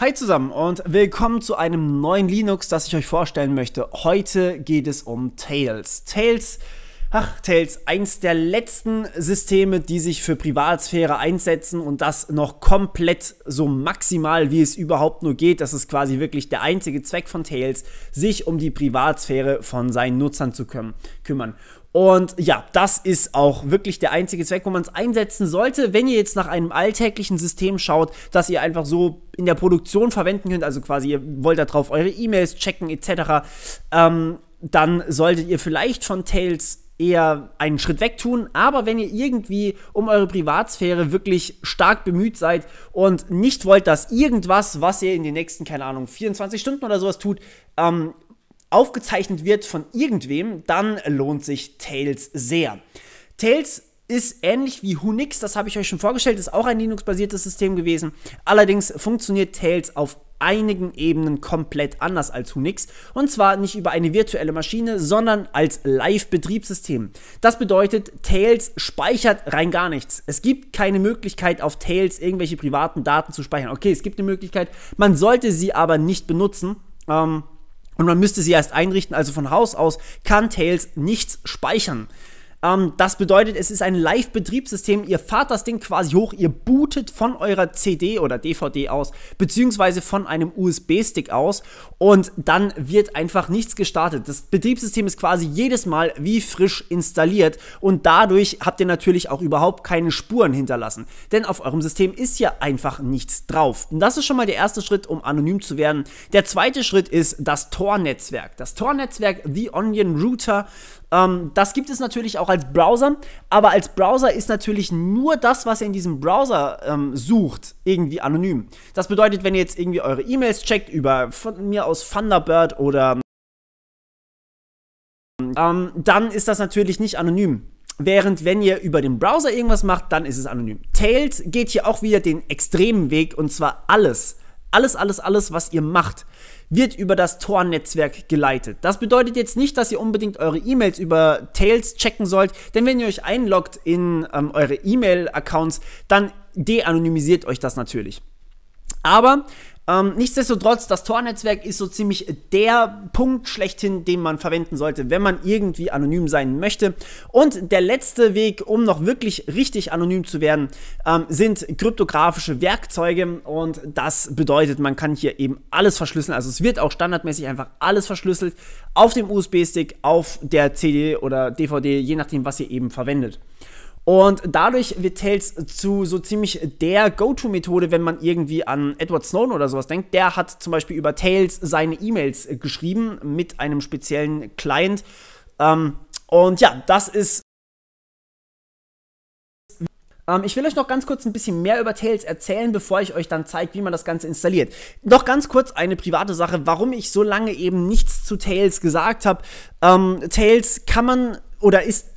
Hi zusammen und willkommen zu einem neuen Linux, das ich euch vorstellen möchte. Heute geht es um Tails. Tails, ach Tails, eins der letzten Systeme, die sich für Privatsphäre einsetzen und das noch komplett so maximal, wie es überhaupt nur geht. Das ist quasi wirklich der einzige Zweck von Tails, sich um die Privatsphäre von seinen Nutzern zu kümmern. Und ja, das ist auch wirklich der einzige Zweck, wo man es einsetzen sollte. Wenn ihr jetzt nach einem alltäglichen System schaut, das ihr einfach so in der Produktion verwenden könnt, also quasi ihr wollt da drauf eure E-Mails checken etc., ähm, dann solltet ihr vielleicht von Tails eher einen Schritt weg tun. Aber wenn ihr irgendwie um eure Privatsphäre wirklich stark bemüht seid und nicht wollt, dass irgendwas, was ihr in den nächsten, keine Ahnung, 24 Stunden oder sowas tut, ähm, aufgezeichnet wird von irgendwem, dann lohnt sich Tails sehr. Tails ist ähnlich wie Hunix, das habe ich euch schon vorgestellt, ist auch ein Linux-basiertes System gewesen. Allerdings funktioniert Tails auf einigen Ebenen komplett anders als Hunix. Und zwar nicht über eine virtuelle Maschine, sondern als Live-Betriebssystem. Das bedeutet, Tails speichert rein gar nichts. Es gibt keine Möglichkeit, auf Tails irgendwelche privaten Daten zu speichern. Okay, es gibt eine Möglichkeit, man sollte sie aber nicht benutzen. Ähm, und man müsste sie erst einrichten. Also von Haus aus kann Tails nichts speichern. Ähm, das bedeutet, es ist ein Live-Betriebssystem. Ihr fahrt das Ding quasi hoch, ihr bootet von eurer CD oder DVD aus, beziehungsweise von einem USB-Stick aus und dann wird einfach nichts gestartet. Das Betriebssystem ist quasi jedes Mal wie frisch installiert und dadurch habt ihr natürlich auch überhaupt keine Spuren hinterlassen. Denn auf eurem System ist ja einfach nichts drauf. Und das ist schon mal der erste Schritt, um anonym zu werden. Der zweite Schritt ist das Tor-Netzwerk. Das Tor-Netzwerk, The Onion Router, ähm, das gibt es natürlich auch als Browser, aber als Browser ist natürlich nur das, was ihr in diesem Browser ähm, sucht, irgendwie anonym. Das bedeutet, wenn ihr jetzt irgendwie eure E-Mails checkt über von mir aus Thunderbird oder ähm, ähm dann ist das natürlich nicht anonym. Während wenn ihr über den Browser irgendwas macht, dann ist es anonym. Tails geht hier auch wieder den extremen Weg und zwar alles. Alles, alles, alles, was ihr macht wird über das Tor-Netzwerk geleitet. Das bedeutet jetzt nicht, dass ihr unbedingt eure E-Mails über Tails checken sollt, denn wenn ihr euch einloggt in ähm, eure E-Mail-Accounts, dann de-anonymisiert euch das natürlich. Aber ähm, nichtsdestotrotz, das Tor-Netzwerk ist so ziemlich der Punkt schlechthin, den man verwenden sollte, wenn man irgendwie anonym sein möchte. Und der letzte Weg, um noch wirklich richtig anonym zu werden, ähm, sind kryptografische Werkzeuge. Und das bedeutet, man kann hier eben alles verschlüsseln. Also es wird auch standardmäßig einfach alles verschlüsselt auf dem USB-Stick, auf der CD oder DVD, je nachdem, was ihr eben verwendet. Und dadurch wird Tails zu so ziemlich der Go-To-Methode, wenn man irgendwie an Edward Snowden oder sowas denkt. Der hat zum Beispiel über Tails seine E-Mails äh, geschrieben mit einem speziellen Client. Ähm, und ja, das ist ähm, ich will euch noch ganz kurz ein bisschen mehr über Tails erzählen, bevor ich euch dann zeige, wie man das Ganze installiert. Noch ganz kurz eine private Sache, warum ich so lange eben nichts zu Tails gesagt habe. Ähm, Tails kann man oder ist,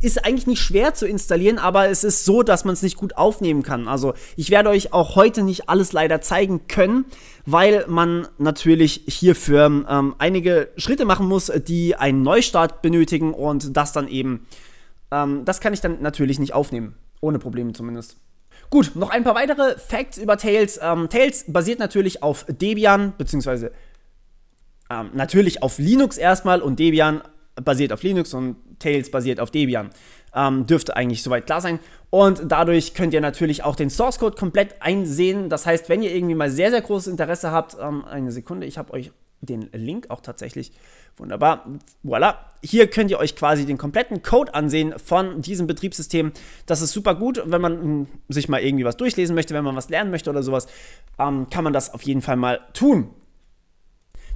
ist eigentlich nicht schwer zu installieren, aber es ist so, dass man es nicht gut aufnehmen kann. Also ich werde euch auch heute nicht alles leider zeigen können, weil man natürlich hierfür ähm, einige Schritte machen muss, die einen Neustart benötigen und das dann eben, ähm, das kann ich dann natürlich nicht aufnehmen, ohne Probleme zumindest. Gut, noch ein paar weitere Facts über Tails. Ähm, Tails basiert natürlich auf Debian, beziehungsweise ähm, natürlich auf Linux erstmal und Debian basiert auf Linux und Tails basiert auf Debian. Ähm, dürfte eigentlich soweit klar sein. Und dadurch könnt ihr natürlich auch den Source Code komplett einsehen. Das heißt, wenn ihr irgendwie mal sehr, sehr großes Interesse habt, ähm, eine Sekunde, ich habe euch den Link auch tatsächlich. Wunderbar. Voilà. Hier könnt ihr euch quasi den kompletten Code ansehen von diesem Betriebssystem. Das ist super gut, wenn man hm, sich mal irgendwie was durchlesen möchte, wenn man was lernen möchte oder sowas, ähm, kann man das auf jeden Fall mal tun.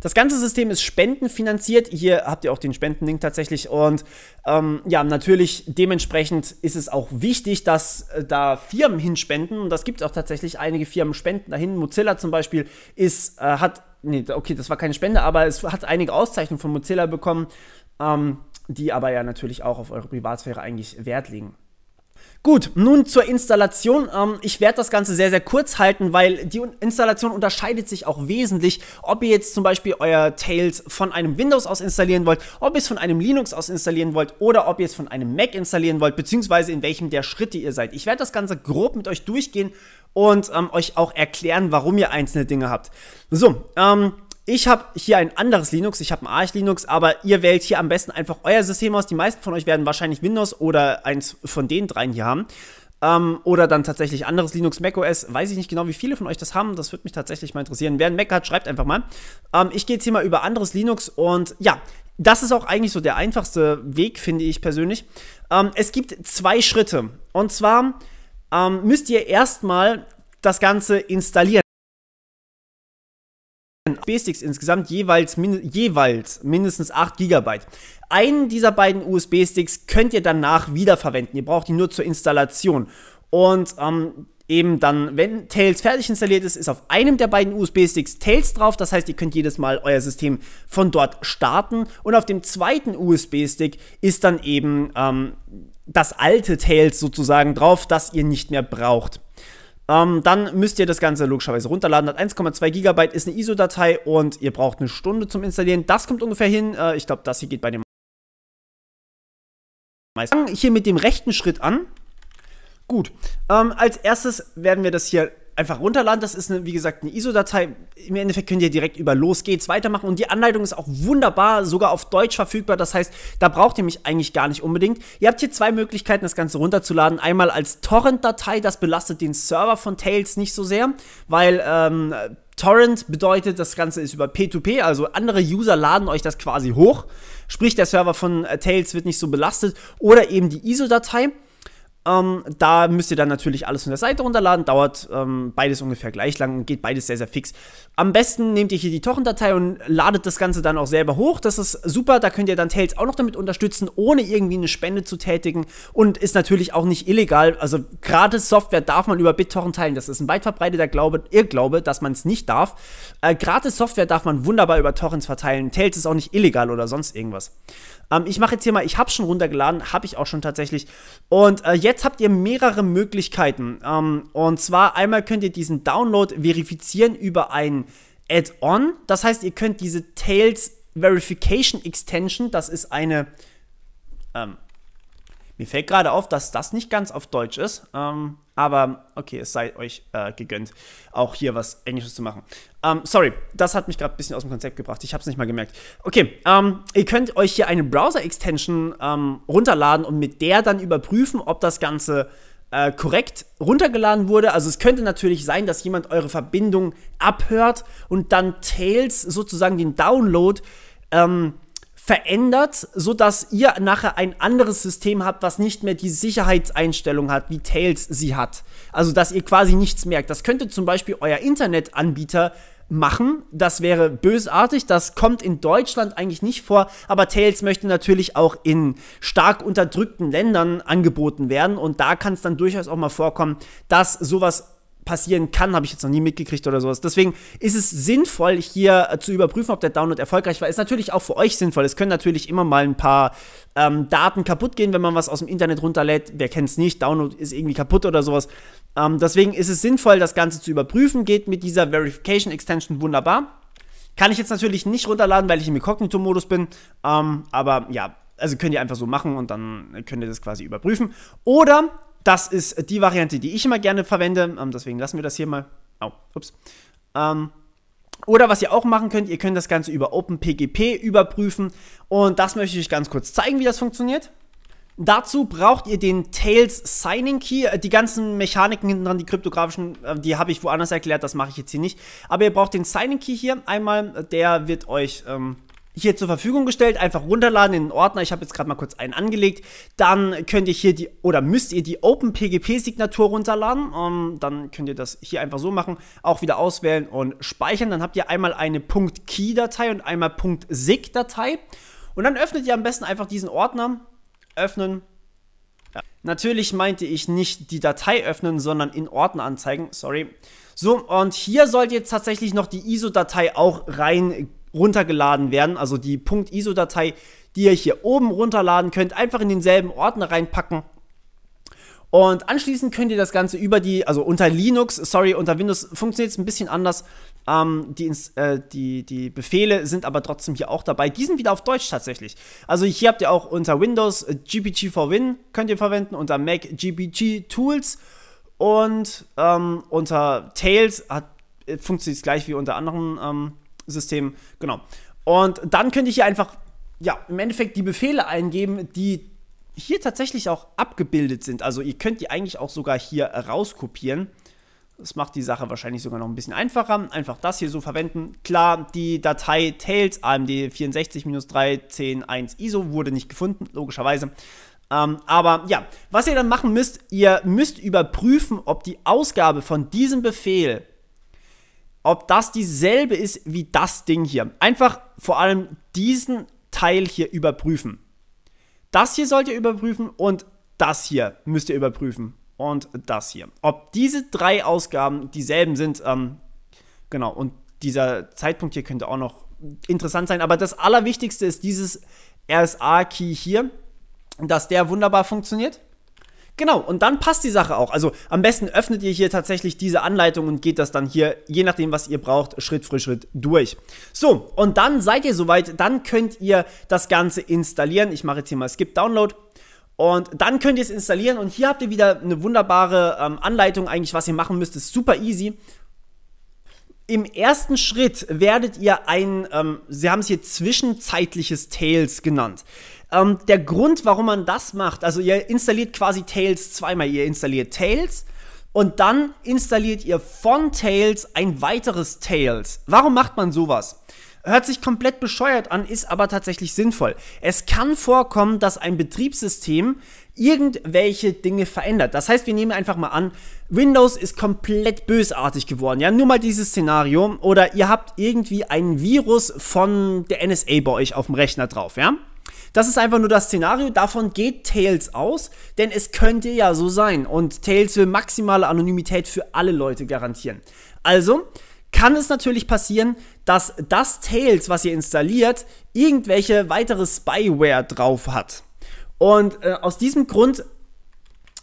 Das ganze System ist spendenfinanziert. Hier habt ihr auch den Spendenlink tatsächlich. Und ähm, ja, natürlich dementsprechend ist es auch wichtig, dass äh, da Firmen hinspenden. Und das gibt auch tatsächlich einige Firmen spenden dahin. Mozilla zum Beispiel ist, äh, hat, nee, okay, das war keine Spende, aber es hat einige Auszeichnungen von Mozilla bekommen, ähm, die aber ja natürlich auch auf eure Privatsphäre eigentlich Wert legen. Gut, nun zur Installation. Ähm, ich werde das Ganze sehr, sehr kurz halten, weil die Installation unterscheidet sich auch wesentlich, ob ihr jetzt zum Beispiel euer Tails von einem Windows aus installieren wollt, ob ihr es von einem Linux aus installieren wollt oder ob ihr es von einem Mac installieren wollt, beziehungsweise in welchem der Schritte ihr seid. Ich werde das Ganze grob mit euch durchgehen und ähm, euch auch erklären, warum ihr einzelne Dinge habt. So, ähm, ich habe hier ein anderes Linux, ich habe ein Arch Linux, aber ihr wählt hier am besten einfach euer System aus. Die meisten von euch werden wahrscheinlich Windows oder eins von den dreien hier haben. Ähm, oder dann tatsächlich anderes Linux, macOS. Weiß ich nicht genau, wie viele von euch das haben. Das würde mich tatsächlich mal interessieren. Wer ein Mac hat, schreibt einfach mal. Ähm, ich gehe jetzt hier mal über anderes Linux und ja, das ist auch eigentlich so der einfachste Weg, finde ich persönlich. Ähm, es gibt zwei Schritte. Und zwar ähm, müsst ihr erstmal das Ganze installieren. USB-Sticks insgesamt jeweils, min jeweils mindestens 8 GB. Einen dieser beiden USB-Sticks könnt ihr danach wiederverwenden. Ihr braucht ihn nur zur Installation. Und ähm, eben dann, wenn Tails fertig installiert ist, ist auf einem der beiden USB-Sticks Tails drauf. Das heißt, ihr könnt jedes Mal euer System von dort starten. Und auf dem zweiten USB-Stick ist dann eben ähm, das alte Tails sozusagen drauf, das ihr nicht mehr braucht. Ähm, dann müsst ihr das Ganze logischerweise runterladen. Hat 1,2 GB, ist eine ISO-Datei und ihr braucht eine Stunde zum Installieren. Das kommt ungefähr hin. Äh, ich glaube, das hier geht bei dem meisten. Fangen hier mit dem rechten Schritt an. Gut, ähm, als erstes werden wir das hier einfach runterladen. Das ist, eine, wie gesagt, eine ISO-Datei. Im Endeffekt könnt ihr direkt über Los geht's weitermachen. Und die Anleitung ist auch wunderbar, sogar auf Deutsch verfügbar. Das heißt, da braucht ihr mich eigentlich gar nicht unbedingt. Ihr habt hier zwei Möglichkeiten, das Ganze runterzuladen. Einmal als Torrent-Datei, das belastet den Server von Tails nicht so sehr, weil ähm, Torrent bedeutet, das Ganze ist über P2P, also andere User laden euch das quasi hoch. Sprich, der Server von äh, Tails wird nicht so belastet. Oder eben die ISO-Datei. Ähm, da müsst ihr dann natürlich alles von der Seite runterladen. Dauert ähm, beides ungefähr gleich lang geht beides sehr, sehr fix. Am besten nehmt ihr hier die Torrent-Datei und ladet das Ganze dann auch selber hoch. Das ist super. Da könnt ihr dann Tails auch noch damit unterstützen, ohne irgendwie eine Spende zu tätigen. Und ist natürlich auch nicht illegal. Also gratis Software darf man über BitTorrent teilen. Das ist ein weit verbreiteter Glaube, Irrglaube, dass man es nicht darf. Äh, gratis Software darf man wunderbar über Torrents verteilen. Tails ist auch nicht illegal oder sonst irgendwas. Ähm, ich mache jetzt hier mal, ich habe schon runtergeladen, habe ich auch schon tatsächlich. Und äh, jetzt jetzt habt ihr mehrere Möglichkeiten. Ähm, und zwar einmal könnt ihr diesen Download verifizieren über ein Add-on. Das heißt, ihr könnt diese Tails Verification Extension, das ist eine ähm, mir fällt gerade auf, dass das nicht ganz auf Deutsch ist. Ähm, aber okay, es sei euch äh, gegönnt, auch hier was Englisches zu machen. Ähm, sorry, das hat mich gerade ein bisschen aus dem Konzept gebracht. Ich habe es nicht mal gemerkt. Okay, ähm, ihr könnt euch hier eine Browser-Extension ähm, runterladen und mit der dann überprüfen, ob das Ganze äh, korrekt runtergeladen wurde. Also es könnte natürlich sein, dass jemand eure Verbindung abhört und dann Tails sozusagen den Download ähm, verändert, sodass ihr nachher ein anderes System habt, was nicht mehr die Sicherheitseinstellung hat, wie Tails sie hat. Also, dass ihr quasi nichts merkt. Das könnte zum Beispiel euer Internetanbieter machen. Das wäre bösartig. Das kommt in Deutschland eigentlich nicht vor. Aber Tails möchte natürlich auch in stark unterdrückten Ländern angeboten werden. Und da kann es dann durchaus auch mal vorkommen, dass sowas passieren kann, habe ich jetzt noch nie mitgekriegt oder sowas. Deswegen ist es sinnvoll, hier äh, zu überprüfen, ob der Download erfolgreich war. Ist natürlich auch für euch sinnvoll. Es können natürlich immer mal ein paar ähm, Daten kaputt gehen, wenn man was aus dem Internet runterlädt. Wer kennt es nicht? Download ist irgendwie kaputt oder sowas. Ähm, deswegen ist es sinnvoll, das Ganze zu überprüfen. Geht mit dieser Verification Extension wunderbar. Kann ich jetzt natürlich nicht runterladen, weil ich im Inkognito-Modus bin. Ähm, aber ja, also könnt ihr einfach so machen und dann könnt ihr das quasi überprüfen. Oder das ist die Variante, die ich immer gerne verwende. Ähm, deswegen lassen wir das hier mal. oh, ups. Ähm, oder was ihr auch machen könnt, ihr könnt das Ganze über OpenPGP überprüfen. Und das möchte ich euch ganz kurz zeigen, wie das funktioniert. Dazu braucht ihr den Tails Signing Key. Äh, die ganzen Mechaniken hinten dran, die kryptografischen, äh, die habe ich woanders erklärt, das mache ich jetzt hier nicht. Aber ihr braucht den Signing Key hier einmal, der wird euch ähm, hier zur Verfügung gestellt. Einfach runterladen in den Ordner. Ich habe jetzt gerade mal kurz einen angelegt. Dann könnt ihr hier die oder müsst ihr die OpenPGP-Signatur runterladen. Um, ähm, dann könnt ihr das hier einfach so machen. Auch wieder auswählen und speichern. Dann habt ihr einmal eine .key-Datei und einmal .sig-Datei. Und dann öffnet ihr am besten einfach diesen Ordner. Öffnen. Ja. Natürlich meinte ich nicht die Datei öffnen, sondern in Ordner anzeigen. Sorry. So, und hier sollt ihr jetzt tatsächlich noch die ISO-Datei auch reingeben runtergeladen werden. Also die .iso-Datei, die ihr hier oben runterladen könnt, einfach in denselben Ordner reinpacken. Und anschließend könnt ihr das Ganze über die, also unter Linux, sorry, unter Windows funktioniert es ein bisschen anders. Ähm, die, äh, die, die Befehle sind aber trotzdem hier auch dabei. Die sind wieder auf Deutsch tatsächlich. Also hier habt ihr auch unter Windows äh, GPG for Win könnt ihr verwenden, unter Mac GPG Tools und ähm, unter Tails hat, äh, funktioniert es gleich wie unter anderen ähm, System, genau. Und dann könnt ihr hier einfach, ja, im Endeffekt die Befehle eingeben, die hier tatsächlich auch abgebildet sind. Also ihr könnt die eigentlich auch sogar hier rauskopieren. Das macht die Sache wahrscheinlich sogar noch ein bisschen einfacher. Einfach das hier so verwenden. Klar, die Datei Tails AMD 64-3101 ISO wurde nicht gefunden, logischerweise. Ähm, aber ja, was ihr dann machen müsst, ihr müsst überprüfen, ob die Ausgabe von diesem Befehl ob das dieselbe ist wie das Ding hier. Einfach vor allem diesen Teil hier überprüfen. Das hier sollt ihr überprüfen und das hier müsst ihr überprüfen und das hier. Ob diese drei Ausgaben dieselben sind, ähm, genau, und dieser Zeitpunkt hier könnte auch noch interessant sein. Aber das Allerwichtigste ist dieses RSA-Key hier, dass der wunderbar funktioniert. Genau, und dann passt die Sache auch. Also am besten öffnet ihr hier tatsächlich diese Anleitung und geht das dann hier, je nachdem, was ihr braucht, Schritt für Schritt durch. So, und dann seid ihr soweit, dann könnt ihr das Ganze installieren. Ich mache jetzt hier mal Skip Download. Und dann könnt ihr es installieren und hier habt ihr wieder eine wunderbare ähm, Anleitung eigentlich, was ihr machen müsst. Ist super easy. Im ersten Schritt werdet ihr ein, ähm, sie haben es hier zwischenzeitliches Tails genannt. Ähm, der Grund, warum man das macht, also ihr installiert quasi Tails zweimal. Ihr installiert Tails und dann installiert ihr von Tails ein weiteres Tails. Warum macht man sowas? Hört sich komplett bescheuert an, ist aber tatsächlich sinnvoll. Es kann vorkommen, dass ein Betriebssystem irgendwelche Dinge verändert. Das heißt, wir nehmen einfach mal an, Windows ist komplett bösartig geworden. Ja, nur mal dieses Szenario. Oder ihr habt irgendwie einen Virus von der NSA bei euch auf dem Rechner drauf, ja? Das ist einfach nur das Szenario, davon geht Tails aus, denn es könnte ja so sein und Tails will maximale Anonymität für alle Leute garantieren. Also kann es natürlich passieren, dass das Tails, was ihr installiert, irgendwelche weitere Spyware drauf hat. Und äh, aus diesem Grund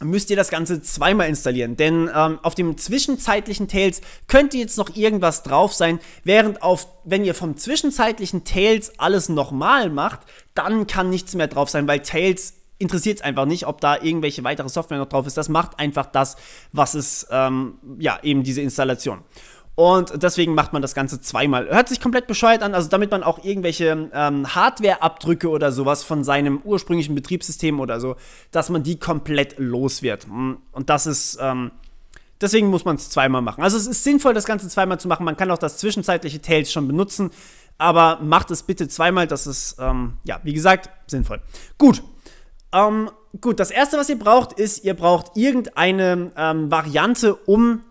müsst ihr das Ganze zweimal installieren, denn ähm, auf dem zwischenzeitlichen Tails könnte jetzt noch irgendwas drauf sein, während auf, wenn ihr vom zwischenzeitlichen Tails alles nochmal macht, dann kann nichts mehr drauf sein, weil Tails interessiert es einfach nicht, ob da irgendwelche weitere Software noch drauf ist. Das macht einfach das, was es, ähm, ja, eben diese Installation. Und deswegen macht man das Ganze zweimal. Hört sich komplett bescheuert an, also damit man auch irgendwelche ähm, Hardware-Abdrücke oder sowas von seinem ursprünglichen Betriebssystem oder so, dass man die komplett los wird. Hm, und das ist, ähm, deswegen muss man es zweimal machen. Also es ist sinnvoll, das Ganze zweimal zu machen. Man kann auch das zwischenzeitliche Tails schon benutzen, aber macht es bitte zweimal, das ist, ähm, ja, wie gesagt, sinnvoll. Gut. Ähm, gut, das erste, was ihr braucht, ist, ihr braucht irgendeine ähm, Variante, um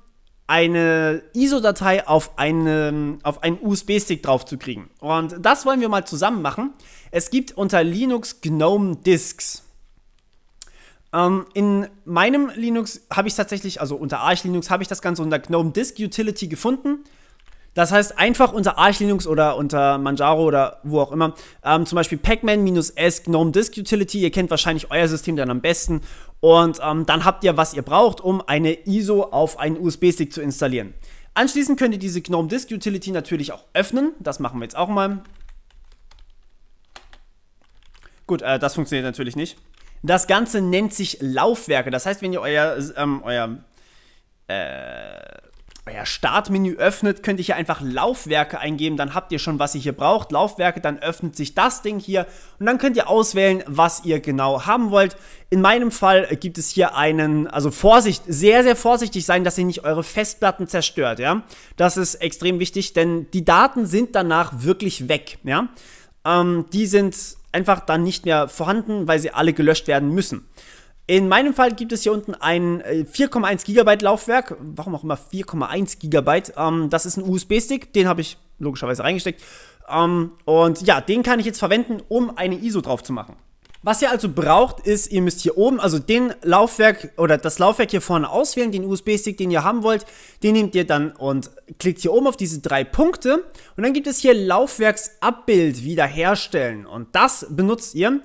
eine ISO-Datei auf, eine, auf einen USB-Stick draufzukriegen. Und das wollen wir mal zusammen machen. Es gibt unter Linux GNOME Disks. Ähm, in meinem Linux habe ich tatsächlich, also unter Arch Linux habe ich das Ganze unter GNOME Disk Utility gefunden. Das heißt, einfach unter Arch Linux oder unter Manjaro oder wo auch immer, ähm, zum Beispiel Pacman-S GNOME Disk Utility, ihr kennt wahrscheinlich euer System dann am besten und ähm, dann habt ihr, was ihr braucht, um eine ISO auf einen USB-Stick zu installieren. Anschließend könnt ihr diese GNOME Disk Utility natürlich auch öffnen, das machen wir jetzt auch mal. Gut, äh, das funktioniert natürlich nicht. Das Ganze nennt sich Laufwerke. Das heißt, wenn ihr euer, ähm, euer äh, euer Startmenü öffnet, könnt ihr hier einfach Laufwerke eingeben, dann habt ihr schon, was ihr hier braucht. Laufwerke, dann öffnet sich das Ding hier und dann könnt ihr auswählen, was ihr genau haben wollt. In meinem Fall gibt es hier einen, also Vorsicht, sehr, sehr vorsichtig sein, dass ihr nicht eure Festplatten zerstört, ja. Das ist extrem wichtig, denn die Daten sind danach wirklich weg, ja. Ähm, die sind einfach dann nicht mehr vorhanden, weil sie alle gelöscht werden müssen. In meinem Fall gibt es hier unten ein 4,1 äh, GB Laufwerk. Warum auch immer 4,1 GB. Ähm, das ist ein USB-Stick, den habe ich logischerweise reingesteckt. Ähm, und ja, den kann ich jetzt verwenden, um eine ISO drauf zu machen. Was ihr also braucht, ist, ihr müsst hier oben, also den Laufwerk oder das Laufwerk hier vorne auswählen, den USB-Stick, den ihr haben wollt, den nehmt ihr dann und klickt hier oben auf diese drei Punkte und dann gibt es hier Laufwerksabbild wiederherstellen und das benutzt ihr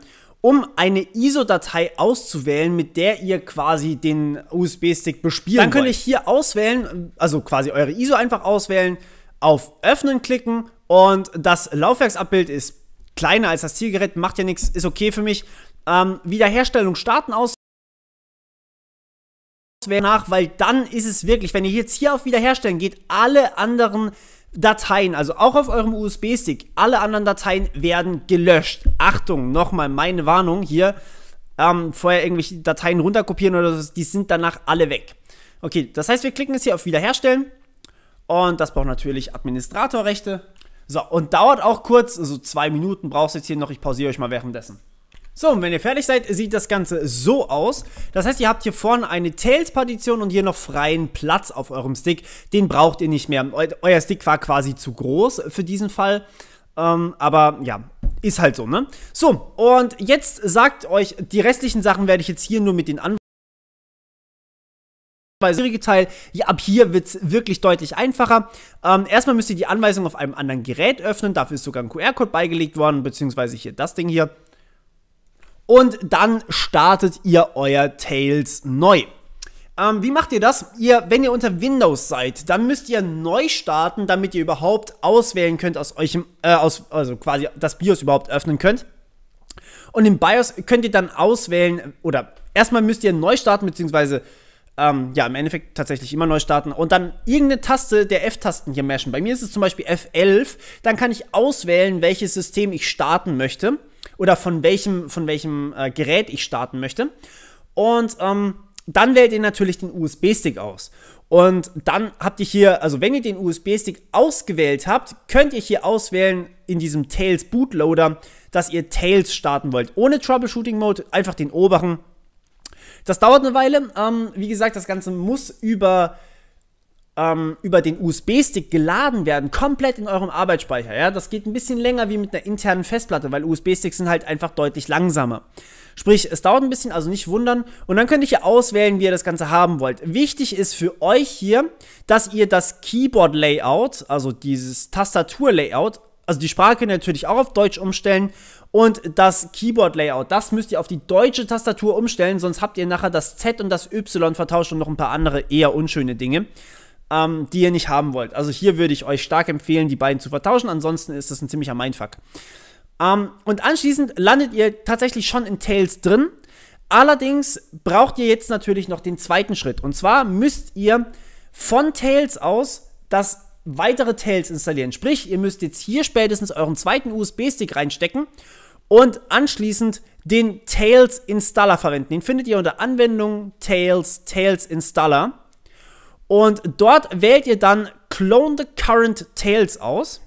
um eine ISO-Datei auszuwählen, mit der ihr quasi den USB-Stick bespielen Dann könnt ihr hier auswählen, also quasi eure ISO einfach auswählen, auf Öffnen klicken und das Laufwerksabbild ist kleiner als das Zielgerät, macht ja nichts, ist okay für mich. Ähm, Wiederherstellung starten aus nach, weil dann ist es wirklich, wenn ihr jetzt hier auf Wiederherstellen geht, alle anderen Dateien, also auch auf eurem USB-Stick, alle anderen Dateien werden gelöscht. Achtung, nochmal meine Warnung hier. Ähm, vorher irgendwelche Dateien runterkopieren oder so, die sind danach alle weg. Okay, das heißt, wir klicken jetzt hier auf Wiederherstellen und das braucht natürlich Administratorrechte. So, und dauert auch kurz, also zwei Minuten brauchst du jetzt hier noch, ich pausiere euch mal währenddessen. So, und wenn ihr fertig seid, sieht das Ganze so aus. Das heißt, ihr habt hier vorne eine Tails-Partition und hier noch freien Platz auf eurem Stick. Den braucht ihr nicht mehr. Eu euer Stick war quasi zu groß für diesen Fall. Ähm, aber ja, ist halt so, ne? So, und jetzt sagt euch, die restlichen Sachen werde ich jetzt hier nur mit den Anweisungen schwierige Teil. Ja, ab hier wird es wirklich deutlich einfacher. Ähm, erstmal müsst ihr die Anweisung auf einem anderen Gerät öffnen. Dafür ist sogar ein QR-Code beigelegt worden, beziehungsweise hier das Ding hier und dann startet ihr euer Tails neu. Ähm, wie macht ihr das? Ihr, wenn ihr unter Windows seid, dann müsst ihr neu starten, damit ihr überhaupt auswählen könnt aus euch, äh, aus, also quasi das BIOS überhaupt öffnen könnt. Und im BIOS könnt ihr dann auswählen, oder erstmal müsst ihr neu starten, beziehungsweise ähm, ja, im Endeffekt tatsächlich immer neu starten und dann irgendeine Taste der F-Tasten hier mashen. Bei mir ist es zum Beispiel F11, dann kann ich auswählen, welches System ich starten möchte oder von welchem, von welchem äh, Gerät ich starten möchte. Und ähm, dann wählt ihr natürlich den USB-Stick aus. Und dann habt ihr hier, also wenn ihr den USB-Stick ausgewählt habt, könnt ihr hier auswählen in diesem Tails Bootloader, dass ihr Tails starten wollt. Ohne Troubleshooting Mode, einfach den oberen. Das dauert eine Weile. Ähm, wie gesagt, das Ganze muss über ähm, über den USB-Stick geladen werden, komplett in eurem Arbeitsspeicher. Ja? Das geht ein bisschen länger wie mit einer internen Festplatte, weil USB-Sticks sind halt einfach deutlich langsamer. Sprich, es dauert ein bisschen, also nicht wundern. Und dann könnt ihr hier auswählen, wie ihr das Ganze haben wollt. Wichtig ist für euch hier, dass ihr das Keyboard-Layout, also dieses Tastatur-Layout, also die Sprache natürlich auch auf Deutsch umstellen und das Keyboard-Layout, das müsst ihr auf die deutsche Tastatur umstellen, sonst habt ihr nachher das Z und das Y vertauscht und noch ein paar andere eher unschöne Dinge ähm, die ihr nicht haben wollt. Also hier würde ich euch stark empfehlen, die beiden zu vertauschen. Ansonsten ist das ein ziemlicher Mindfuck. Ähm, und anschließend landet ihr tatsächlich schon in Tails drin. Allerdings braucht ihr jetzt natürlich noch den zweiten Schritt. Und zwar müsst ihr von Tails aus das weitere Tails installieren. Sprich, ihr müsst jetzt hier spätestens euren zweiten USB-Stick reinstecken und anschließend den Tails Installer verwenden. Den findet ihr unter Anwendung Tails Tails Installer. Und dort wählt ihr dann Clone the Current Tails aus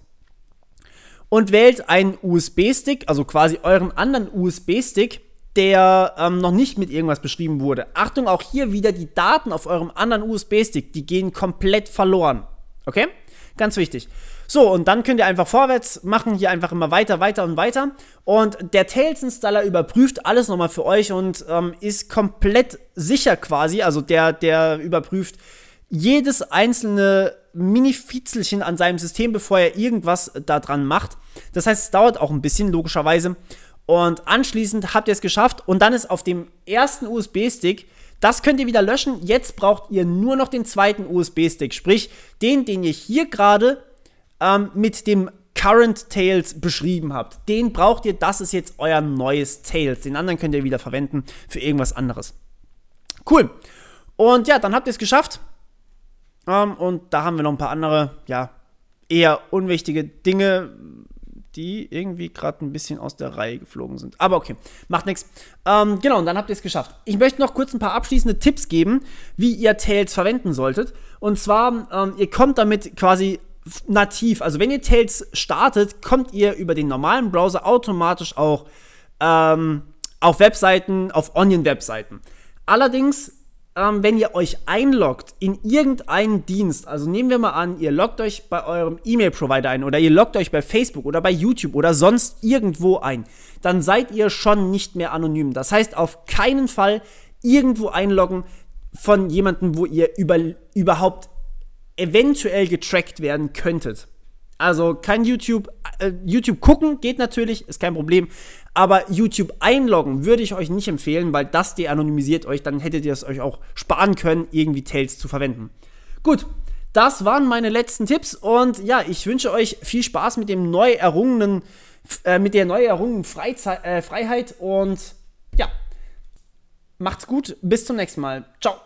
und wählt einen USB-Stick, also quasi euren anderen USB-Stick, der ähm, noch nicht mit irgendwas beschrieben wurde. Achtung, auch hier wieder die Daten auf eurem anderen USB-Stick, die gehen komplett verloren. Okay? Ganz wichtig. So, und dann könnt ihr einfach vorwärts machen, hier einfach immer weiter, weiter und weiter. Und der Tails-Installer überprüft alles nochmal für euch und ähm, ist komplett sicher quasi. Also der, der überprüft jedes einzelne Mini-Fiezelchen an seinem System, bevor er irgendwas daran macht. Das heißt, es dauert auch ein bisschen, logischerweise. Und anschließend habt ihr es geschafft und dann ist auf dem ersten USB-Stick, das könnt ihr wieder löschen. Jetzt braucht ihr nur noch den zweiten USB-Stick, sprich den, den ihr hier gerade ähm, mit dem Current Tails beschrieben habt. Den braucht ihr, das ist jetzt euer neues Tails. Den anderen könnt ihr wieder verwenden für irgendwas anderes. Cool. Und ja, dann habt ihr es geschafft. Ähm, und da haben wir noch ein paar andere, ja, eher unwichtige Dinge, die irgendwie gerade ein bisschen aus der Reihe geflogen sind. Aber okay, macht nichts. Ähm, genau, und dann habt ihr es geschafft. Ich möchte noch kurz ein paar abschließende Tipps geben, wie ihr Tails verwenden solltet. Und zwar, ähm, ihr kommt damit quasi nativ. Also wenn ihr Tails startet, kommt ihr über den normalen Browser automatisch auch ähm, auf Webseiten, auf Onion-Webseiten. Allerdings ähm, wenn ihr euch einloggt in irgendeinen Dienst, also nehmen wir mal an, ihr loggt euch bei eurem E-Mail-Provider ein oder ihr loggt euch bei Facebook oder bei YouTube oder sonst irgendwo ein, dann seid ihr schon nicht mehr anonym. Das heißt, auf keinen Fall irgendwo einloggen von jemandem, wo ihr über, überhaupt eventuell getrackt werden könntet. Also kein YouTube, äh, YouTube gucken geht natürlich, ist kein Problem, aber YouTube einloggen würde ich euch nicht empfehlen, weil das de-anonymisiert euch. Dann hättet ihr es euch auch sparen können, irgendwie Tails zu verwenden. Gut, das waren meine letzten Tipps und ja, ich wünsche euch viel Spaß mit dem neu errungenen, äh, mit der neu errungenen Freizei äh, Freiheit und ja, macht's gut, bis zum nächsten Mal. Ciao.